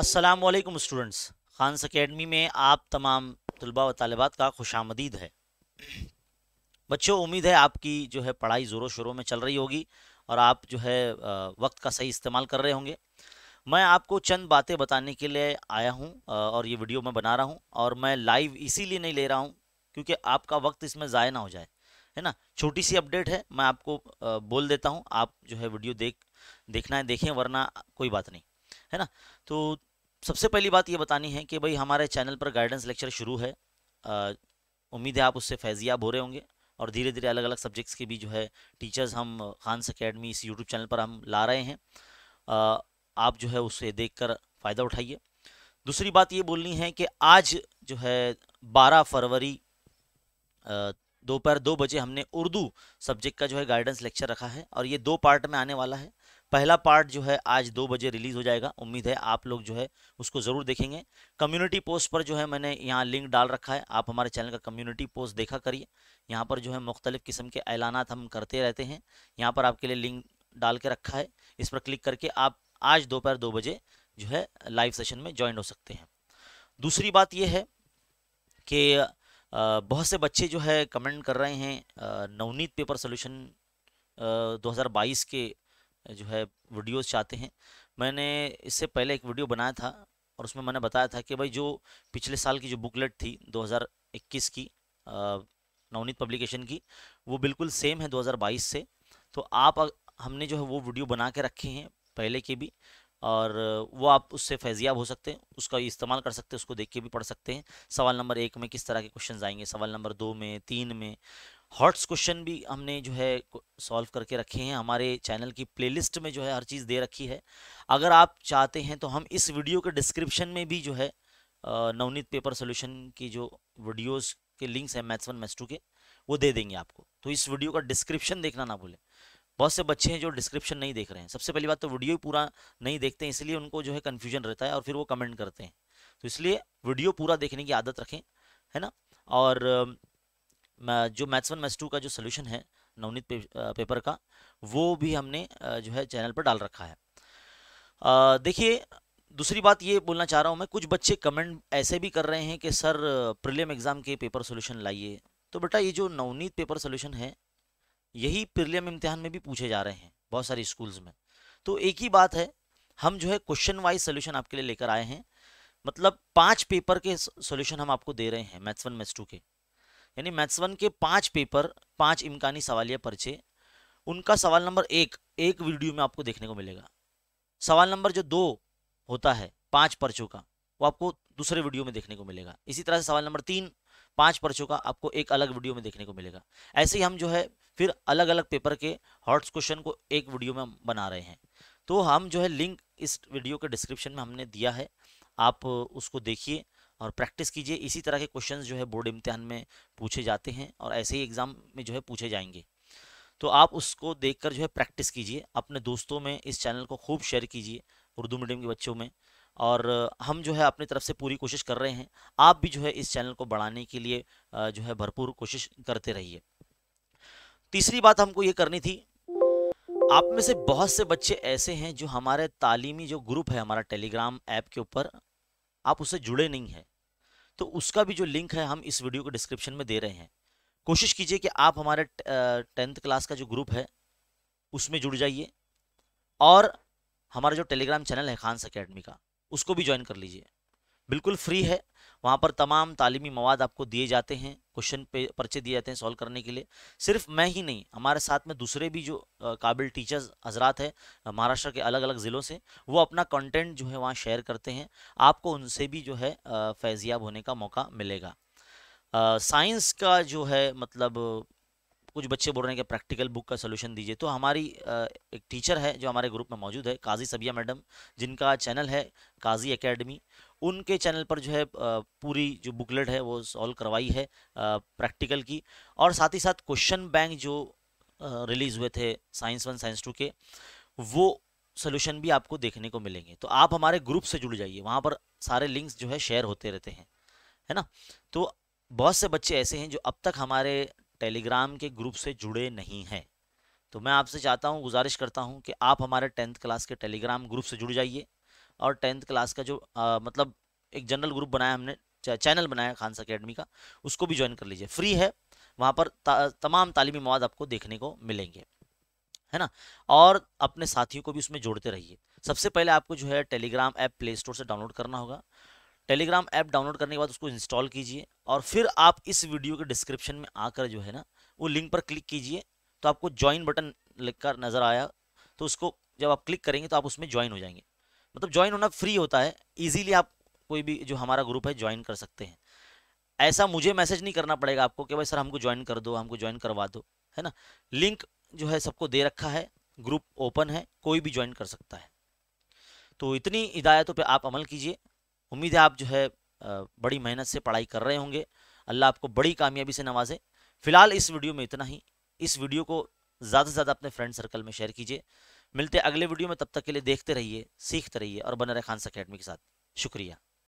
असलकम students Khans academy में आप तमाम तलबा व तलबात का खुश आमदीद है बच्चों उम्मीद है आपकी जो है पढ़ाई ज़ोरों शोरों में चल रही होगी और आप जो है वक्त का सही इस्तेमाल कर रहे होंगे मैं आपको चंद बातें बताने के लिए आया हूं और ये वीडियो मैं बना रहा हूं और मैं लाइव इसीलिए नहीं ले रहा हूं क्योंकि आपका वक्त इसमें ज़ाय ना हो जाए है ना छोटी सी अपडेट है मैं आपको बोल देता हूँ आप जो है वीडियो देख देखना है देखें वरना कोई बात नहीं है ना तो सबसे पहली बात ये बतानी है कि भाई हमारे चैनल पर गाइडेंस लेक्चर शुरू है उम्मीद है आप उससे फैजियाब हो रहे होंगे और धीरे धीरे अलग अलग सब्जेक्ट्स के भी जो है टीचर्स हम खानस अकेडमी इस यूट्यूब चैनल पर हम ला रहे हैं आ, आप जो है उसे देख फ़ायदा उठाइए दूसरी बात ये बोलनी है कि आज जो है बारह फरवरी दोपहर दो बजे हमने उर्दू सब्जेक्ट का जो है गाइडेंस लेक्चर रखा है और ये दो पार्ट में आने वाला है पहला पार्ट जो है आज दो बजे रिलीज़ हो जाएगा उम्मीद है आप लोग जो है उसको ज़रूर देखेंगे कम्युनिटी पोस्ट पर जो है मैंने यहाँ लिंक डाल रखा है आप हमारे चैनल का कम्युनिटी पोस्ट देखा करिए यहाँ पर जो है मुख्तलिफ़ किस्म के ऐलान हम करते रहते हैं यहाँ पर आपके लिए लिंक डाल के रखा है इस पर क्लिक करके आप आज दोपहर दो बजे जो है लाइव सेशन में ज्वाइन हो सकते हैं दूसरी बात यह है कि बहुत से बच्चे जो है कमेंट कर रहे हैं नवनीत पेपर सोल्यूशन 2022 के जो है वीडियोस चाहते हैं मैंने इससे पहले एक वीडियो बनाया था और उसमें मैंने बताया था कि भाई जो पिछले साल की जो बुकलेट थी 2021 की नवनीत पब्लिकेशन की वो बिल्कुल सेम है 2022 से तो आप हमने जो है वो वीडियो बना के रखे हैं पहले के भी और वो आप उससे फैजियाब हो सकते हैं उसका इस्तेमाल कर सकते हैं उसको देख के भी पढ़ सकते हैं सवाल नंबर एक में किस तरह के क्वेश्चन आएंगे सवाल नंबर दो में तीन में हॉट्स क्वेश्चन भी हमने जो है सॉल्व करके रखे हैं हमारे चैनल की प्लेलिस्ट में जो है हर चीज़ दे रखी है अगर आप चाहते हैं तो हम इस वीडियो के डिस्क्रिप्शन में भी जो है नवनीत पेपर सोल्यूशन की जो वीडियोस के लिंक्स हैं मैथ्स वन मैथ्स टू के वो दे देंगे आपको तो इस वीडियो का डिस्क्रिप्शन देखना ना भूलें बहुत से बच्चे हैं जो डिस्क्रिप्शन नहीं देख रहे हैं सबसे पहली बात तो वीडियो ही पूरा नहीं देखते हैं इसलिए उनको जो है कन्फ्यूजन रहता है और फिर वो कमेंट करते हैं तो इसलिए वीडियो पूरा देखने की आदत रखें है ना और जो मैथ्स वन मैथ्स टू का जो सोल्यूशन है नवनीत पे, पेपर का वो भी हमने जो है चैनल पर डाल रखा है देखिए दूसरी बात ये बोलना चाह रहा हूँ मैं कुछ बच्चे कमेंट ऐसे भी कर रहे हैं कि सर प्रिलियम एग्ज़ाम के पेपर सोल्यूशन लाइए तो बेटा ये जो नवनीत पेपर सोल्यूशन है यही प्रिलियम इम्तिहान में भी पूछे जा रहे हैं बहुत सारे स्कूल्स में तो एक ही बात है हम जो है क्वेश्चन वाइज सोल्यूशन आपके लिए लेकर आए हैं मतलब पांच पेपर के सोल्यूशन हम आपको दे रहे हैं मैथ्स वन मैथ्स टू के यानी मैथ्स वन के पांच पेपर पांच इम्कानी सवालिया पर्चे उनका सवाल नंबर एक एक वीडियो में आपको देखने को मिलेगा सवाल नंबर जो दो होता है पांच पर्चों का वो आपको दूसरे वीडियो में देखने को मिलेगा इसी तरह से सवाल नंबर तीन पांच पर्चों का आपको एक अलग वीडियो में देखने को मिलेगा ऐसे ही हम जो है फिर अलग अलग पेपर के हॉट्स क्वेश्चन को एक वीडियो में बना रहे हैं तो हम जो है लिंक इस वीडियो के डिस्क्रिप्शन में हमने दिया है आप उसको देखिए और प्रैक्टिस कीजिए इसी तरह के क्वेश्चन जो है बोर्ड इम्तहान में पूछे जाते हैं और ऐसे ही एग्ज़ाम में जो है पूछे जाएंगे तो आप उसको देखकर जो है प्रैक्टिस कीजिए अपने दोस्तों में इस चैनल को खूब शेयर कीजिए उर्दू मीडियम के बच्चों में और हम जो है अपनी तरफ से पूरी कोशिश कर रहे हैं आप भी जो है इस चैनल को बढ़ाने के लिए जो है भरपूर कोशिश करते रहिए तीसरी बात हमको ये करनी थी आप में से बहुत से बच्चे ऐसे हैं जो हमारे तालीमी जो ग्रुप है हमारा टेलीग्राम ऐप के ऊपर आप उससे जुड़े नहीं हैं तो उसका भी जो लिंक है हम इस वीडियो को डिस्क्रिप्शन में दे रहे हैं कोशिश कीजिए कि आप हमारे टेंथ क्लास का जो ग्रुप है उसमें जुड़ जाइए और हमारा जो टेलीग्राम चैनल है खान्स अकेडमी का उसको भी ज्वाइन कर लीजिए बिल्कुल फ्री है वहाँ पर तमाम तालीमी मवाद आपको दिए जाते हैं क्वेश्चन पे पर्चे दिए जाते हैं सॉल्व करने के लिए सिर्फ मैं ही नहीं हमारे साथ में दूसरे भी जो काबिल टीचर्स हजरात है महाराष्ट्र के अलग अलग ज़िलों से वो अपना कंटेंट जो है वहाँ शेयर करते हैं आपको उनसे भी जो है फैज़ियाब होने का मौका मिलेगा साइंस का जो है मतलब कुछ बच्चे बोल रहे हैं कि प्रैक्टिकल बुक का सोल्यूशन दीजिए तो हमारी एक टीचर है जो हमारे ग्रुप में मौजूद है काजी सबिया मैडम जिनका चैनल है काजी एकेडमी उनके चैनल पर जो है पूरी जो बुकलेट है वो सॉल्व करवाई है प्रैक्टिकल की और साथ ही साथ क्वेश्चन बैंक जो रिलीज़ हुए थे साइंस वन साइंस टू के वो सोल्यूशन भी आपको देखने को मिलेंगे तो आप हमारे ग्रुप से जुड़ जाइए वहाँ पर सारे लिंक्स जो है शेयर होते रहते हैं है ना तो बहुत से बच्चे ऐसे हैं जो अब तक हमारे टेलीग्राम के ग्रुप से जुड़े नहीं हैं तो मैं आपसे चाहता हूँ गुजारिश करता हूँ कि आप हमारे टेंथ क्लास के टेलीग्राम ग्रुप से जुड़ जाइए और टेंथ क्लास का जो आ, मतलब एक जनरल ग्रुप बनाया हमने चैनल बनाया खानस अकेडमी का उसको भी ज्वाइन कर लीजिए फ्री है वहाँ पर ता, तमाम तालीमी मवाद आपको देखने को मिलेंगे है ना और अपने साथियों को भी उसमें जोड़ते रहिए सबसे पहले आपको जो है टेलीग्राम ऐप प्ले स्टोर से डाउनलोड करना होगा टेलीग्राम ऐप डाउनलोड करने के बाद उसको इंस्टॉल कीजिए और फिर आप इस वीडियो के डिस्क्रिप्शन में आकर जो है ना वो लिंक पर क्लिक कीजिए तो आपको ज्वाइन बटन लिख कर नज़र आया तो उसको जब आप क्लिक करेंगे तो आप उसमें ज्वाइन हो जाएंगे मतलब ज्वाइन होना फ्री होता है ईजीली आप कोई भी जो हमारा ग्रुप है ज्वाइन कर सकते हैं ऐसा मुझे मैसेज नहीं करना पड़ेगा आपको कि भाई सर हमको ज्वाइन कर दो हमको ज्वाइन करवा दो है ना लिंक जो है सबको दे रखा है ग्रुप ओपन है कोई भी ज्वाइन कर सकता है तो इतनी हिदायतों पर आप अमल कीजिए उम्मीद है आप जो है बड़ी मेहनत से पढ़ाई कर रहे होंगे अल्लाह आपको बड़ी कामयाबी से नवाजे फिलहाल इस वीडियो में इतना ही इस वीडियो को ज़्यादा से ज़्यादा अपने फ्रेंड सर्कल में शेयर कीजिए मिलते अगले वीडियो में तब तक के लिए देखते रहिए सीखते रहिए और बने रहे खानसा अकेडमी के साथ शुक्रिया